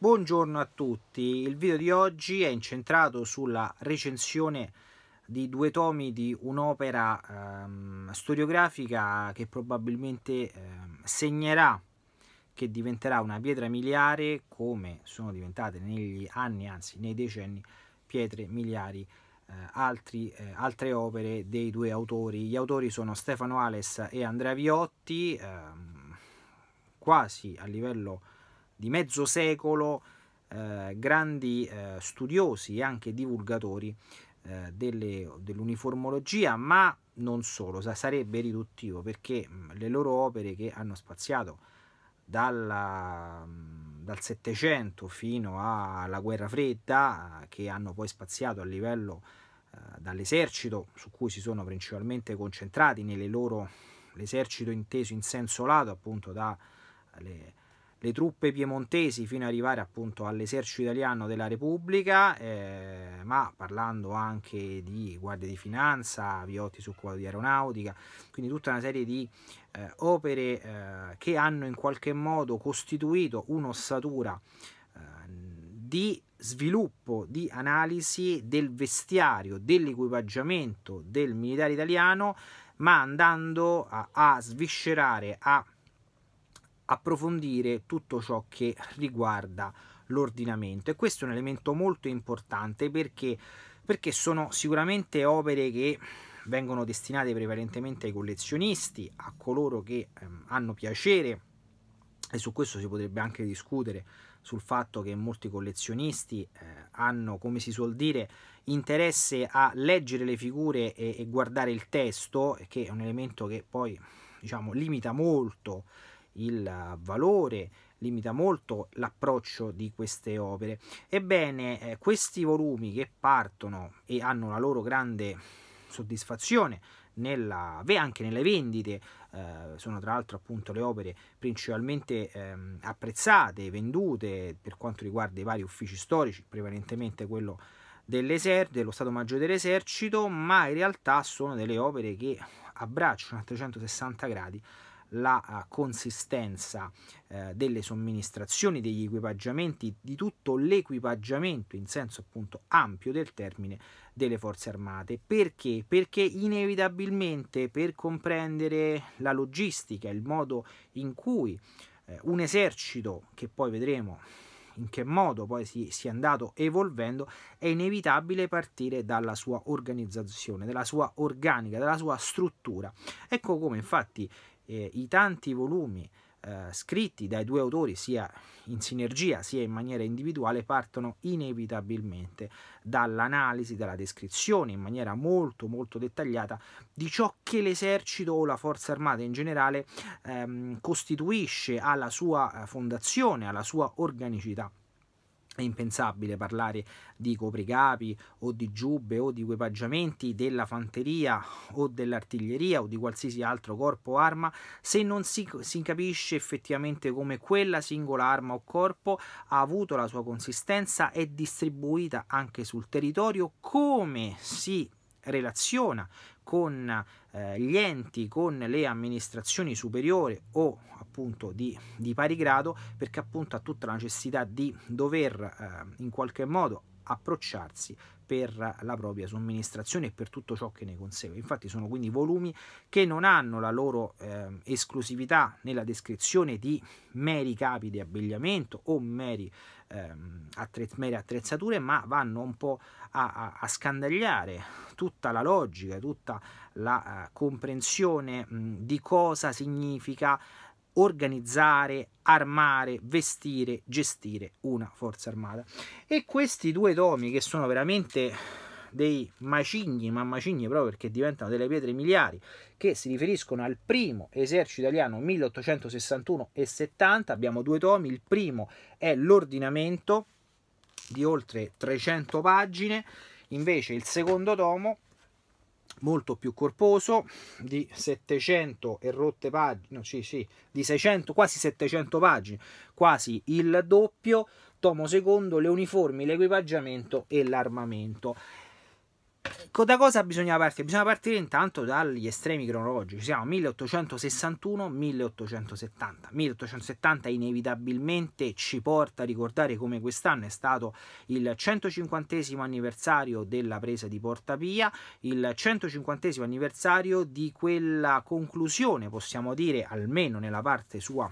Buongiorno a tutti, il video di oggi è incentrato sulla recensione di due tomi di un'opera ehm, storiografica che probabilmente ehm, segnerà, che diventerà una pietra miliare come sono diventate negli anni, anzi nei decenni, pietre miliari eh, altri, eh, altre opere dei due autori. Gli autori sono Stefano Ales e Andrea Viotti, ehm, quasi a livello di mezzo secolo eh, grandi eh, studiosi e anche divulgatori eh, delle, dell'uniformologia, ma non solo, sarebbe riduttivo perché mm, le loro opere che hanno spaziato dalla, mm, dal Settecento fino alla Guerra Fredda, che hanno poi spaziato a livello eh, dall'esercito, su cui si sono principalmente concentrati nelle loro l'esercito inteso in senso lato appunto dalle le truppe piemontesi fino ad arrivare appunto all'esercito italiano della Repubblica, eh, ma parlando anche di guardie di Finanza, Viotti su quadro di aeronautica, quindi tutta una serie di eh, opere eh, che hanno in qualche modo costituito un'ossatura eh, di sviluppo, di analisi del vestiario, dell'equipaggiamento del militare italiano, ma andando a, a sviscerare, a approfondire tutto ciò che riguarda l'ordinamento e questo è un elemento molto importante perché, perché sono sicuramente opere che vengono destinate prevalentemente ai collezionisti, a coloro che ehm, hanno piacere e su questo si potrebbe anche discutere sul fatto che molti collezionisti eh, hanno, come si suol dire, interesse a leggere le figure e, e guardare il testo, che è un elemento che poi diciamo, limita molto eh, il valore, limita molto l'approccio di queste opere. Ebbene, eh, questi volumi che partono e hanno la loro grande soddisfazione nella, anche nelle vendite, eh, sono tra l'altro appunto le opere principalmente ehm, apprezzate, vendute per quanto riguarda i vari uffici storici, prevalentemente quello dello Stato Maggiore dell'Esercito, ma in realtà sono delle opere che abbracciano a 360 gradi la eh, consistenza eh, delle somministrazioni, degli equipaggiamenti, di tutto l'equipaggiamento in senso appunto ampio del termine delle forze armate. Perché? Perché inevitabilmente per comprendere la logistica, il modo in cui eh, un esercito, che poi vedremo in che modo poi si, si, è andato evolvendo, è inevitabile partire dalla sua organizzazione, dalla sua organica, dalla sua struttura. Ecco come infatti eh, i tanti volumi eh, scritti dai due autori sia in sinergia sia in maniera individuale partono inevitabilmente dall'analisi, dalla descrizione in maniera molto molto dettagliata di ciò che l'esercito o la forza armata in generale ehm, costituisce alla sua eh, fondazione, alla sua organicità è impensabile parlare di copricapi o di giubbe o di equipaggiamenti della fanteria o dell'artiglieria o di qualsiasi altro corpo o arma se non si, si capisce effettivamente come quella singola arma o corpo ha avuto la sua consistenza e distribuita anche sul territorio, come si relaziona con eh, gli enti, con le amministrazioni superiori o appunto di, di, pari grado, perché appunto ha tutta la necessità di dover eh, in qualche modo approcciarsi per la propria somministrazione e per tutto ciò che ne consegue. Infatti sono quindi volumi che non hanno la loro eh, esclusività nella descrizione di meri capi di abbigliamento o meri, ehm, attrezz mere attrezzature, ma vanno un po' a, a, a scandagliare tutta la logica, tutta la uh, comprensione mh, di cosa significa organizzare, armare, vestire, gestire una forza armata. E questi due tomi che sono veramente dei macigni, ma macigni proprio perché diventano delle pietre miliari, che si riferiscono al primo esercito italiano 1861 e 70, abbiamo due tomi, il primo è l'ordinamento di oltre 300 pagine, invece il secondo tomo molto più corposo di 700 e rotte pagine, no, sì, sì, di 600, quasi 700 pagine, quasi il doppio, tomo secondo, le uniformi, l'equipaggiamento e l'armamento da cosa bisogna partire? Bisogna partire intanto dagli estremi cronologici, siamo 1861, 1870. 1870 inevitabilmente ci porta a ricordare come quest'anno è stato il 150 anniversario della presa di Porta Pia, il 150 anniversario di quella conclusione, possiamo dire, almeno nella parte sua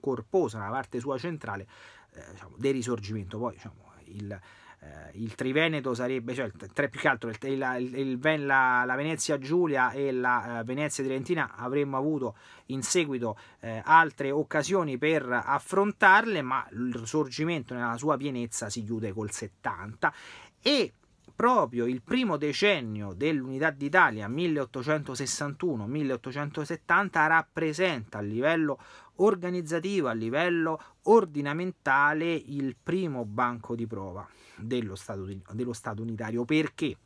corposa, nella parte sua centrale, eh, diciamo, del risorgimento. Poi diciamo, il eh, il Triveneto sarebbe, cioè tre, più che altro il, il, il, la, la, Venezia Giulia e la eh, Venezia Trilentina avremmo avuto in seguito eh, altre occasioni per affrontarle, ma il risorgimento nella sua pienezza si chiude col 70 e proprio il primo decennio dell'Unità d'Italia 1861-1870 rappresenta a livello organizzativo a livello ordinamentale il primo banco di prova dello Stato, dello Stato unitario. Perché?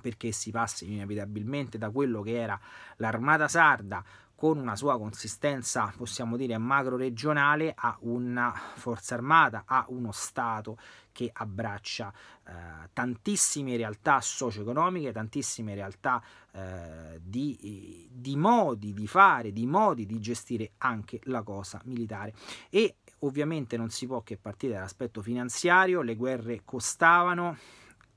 Perché si passa inevitabilmente da quello che era l'armata sarda con una sua consistenza, possiamo dire, macro regionale, ha una forza armata, ha uno Stato che abbraccia eh, tantissime realtà socio-economiche, tantissime realtà eh, di, di modi di fare, di modi di gestire anche la cosa militare. E ovviamente non si può che partire dall'aspetto finanziario, le guerre costavano,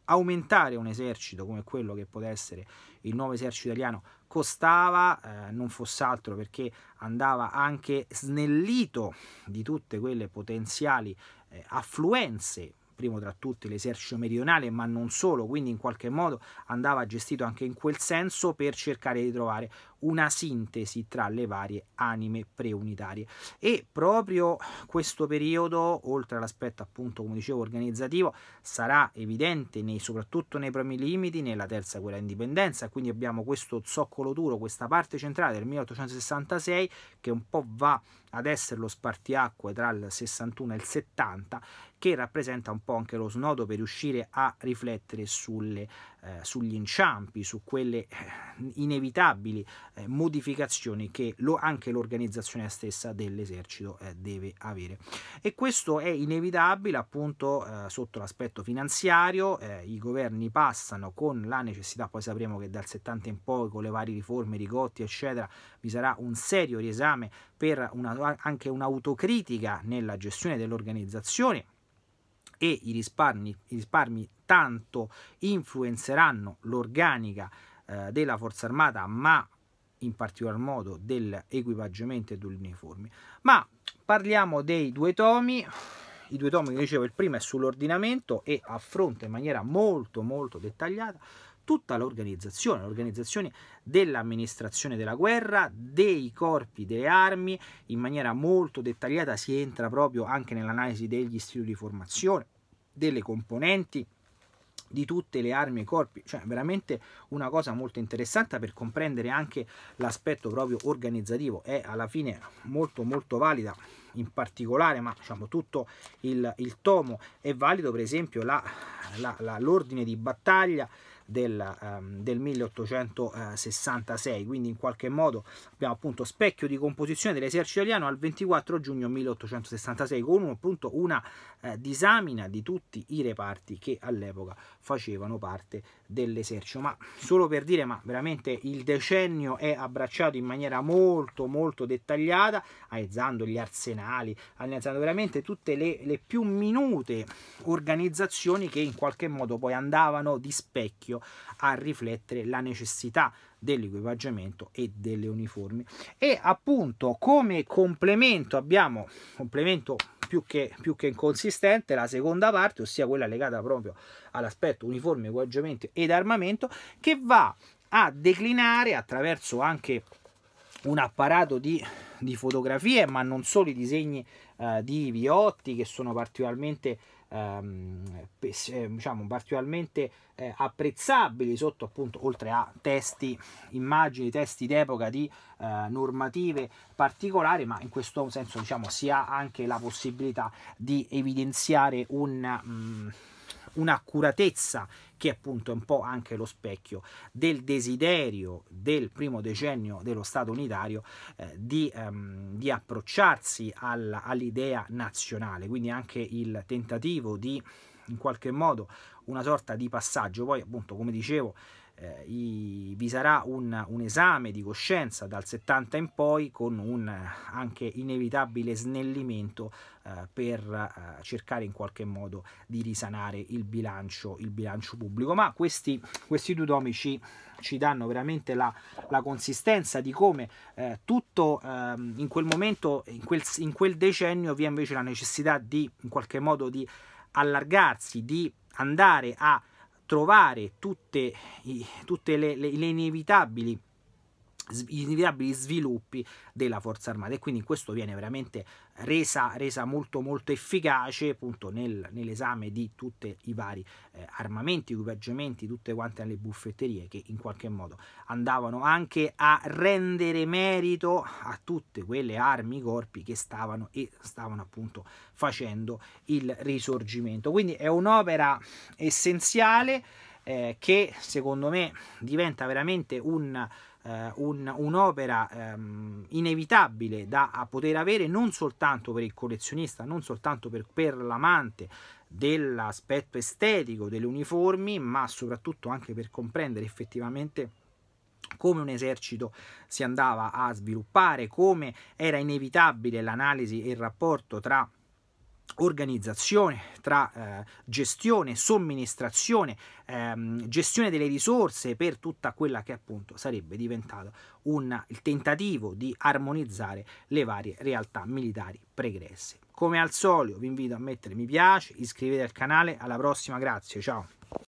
aumentare un esercito come quello che poteva essere il nuovo esercito italiano costava, eh, non fosse altro perché andava anche snellito di tutte quelle potenziali eh, affluenze primo tra tutti l'esercito meridionale, ma non solo, quindi in qualche modo andava gestito anche in quel senso per cercare di trovare una sintesi tra le varie anime preunitarie e proprio questo periodo oltre all'aspetto appunto come dicevo organizzativo sarà evidente nei, soprattutto nei primi limiti nella terza guerra indipendenza quindi abbiamo questo zoccolo duro questa parte centrale del 1866 che un po' va ad essere lo spartiacque tra il 61 e il 70 che rappresenta un po' anche lo snodo per riuscire a riflettere sulle eh, sugli inciampi, su quelle eh, inevitabili eh, modificazioni che lo, anche l'organizzazione stessa dell'esercito eh, deve avere. E questo è inevitabile appunto eh, sotto l'aspetto finanziario, eh, i governi passano con la necessità, poi sapremo che dal 70 in poi con le varie riforme, rigotti eccetera, vi sarà un serio riesame per una, anche un'autocritica nella gestione dell'organizzazione e i risparmi, i risparmi tanto influenzeranno l'organica eh, della forza armata ma in particolar modo dell'equipaggiamento e dell'uniforme ma parliamo dei due tomi i due tomi che dicevo il primo è sull'ordinamento e affronta in maniera molto molto dettagliata tutta l'organizzazione, l'organizzazione dell'amministrazione della guerra, dei corpi, delle armi, in maniera molto dettagliata si entra proprio anche nell'analisi degli istituti di formazione, delle componenti di tutte le armi e i corpi, cioè veramente una cosa molto interessante per comprendere anche l'aspetto proprio organizzativo, è alla fine molto molto valida in particolare, ma diciamo tutto il, il tomo è valido per esempio l'ordine di battaglia del, um, del 1866, quindi in qualche modo abbiamo appunto specchio di composizione dell'esercito italiano al 24 giugno 1866 con appunto una eh, disamina di tutti i reparti che all'epoca facevano parte dell'esercito. Ma solo per dire, ma veramente il decennio è abbracciato in maniera molto molto dettagliata, analizzando gli arsenali, analizzando veramente tutte le, le più minute organizzazioni che in qualche modo poi andavano di specchio a riflettere la necessità dell'equipaggiamento e delle uniformi e appunto come complemento abbiamo complemento più che, più che inconsistente la seconda parte ossia quella legata proprio all'aspetto uniforme equipaggiamento ed armamento che va a declinare attraverso anche un apparato di, di fotografie ma non solo i disegni eh, di Viotti che sono particolarmente ehm, diciamo, particolarmente eh, apprezzabili sotto appunto oltre a testi, immagini, testi d'epoca di eh, normative particolari, ma in questo senso diciamo si ha anche la possibilità di evidenziare un... Mh, mm, un'accuratezza che appunto è un po' anche lo specchio del desiderio del primo decennio dello Stato unitario eh, di, ehm, di, approcciarsi all'idea all nazionale, quindi anche il tentativo di in qualche modo una sorta di passaggio. Poi, appunto, come dicevo, eh, i, vi sarà un, un, esame di coscienza dal 70 in poi con un eh, anche inevitabile snellimento eh, per eh, cercare in qualche modo di risanare il bilancio, il bilancio pubblico. Ma questi, questi due domi ci, ci danno veramente la, la, consistenza di come eh, tutto ehm, in quel momento, in quel, in quel decennio, vi è invece la necessità di in qualche modo di allargarsi, di andare a trovare tutte, tutte le, le, le inevitabili inevitabili sviluppi della forza armata e quindi questo viene veramente resa, resa molto molto efficace appunto nel, nell'esame di tutti i vari eh, armamenti, equipaggiamenti, tutte quante le buffetterie che in qualche modo andavano anche a rendere merito a tutte quelle armi, corpi che stavano e stavano appunto facendo il risorgimento. Quindi è un'opera essenziale eh, che secondo me diventa veramente un, eh, un'opera ehm, inevitabile da poter avere non soltanto per il collezionista, non soltanto per, per l'amante dell'aspetto estetico delle uniformi, ma soprattutto anche per comprendere effettivamente come un esercito si andava a sviluppare, come era inevitabile l'analisi e il rapporto tra organizzazione, tra eh, gestione, somministrazione, ehm, gestione delle risorse per tutta quella che appunto sarebbe diventato un, il tentativo di armonizzare le varie realtà militari pregresse. Come al solito vi invito a mettere mi piace, iscrivetevi al canale, alla prossima, grazie, ciao!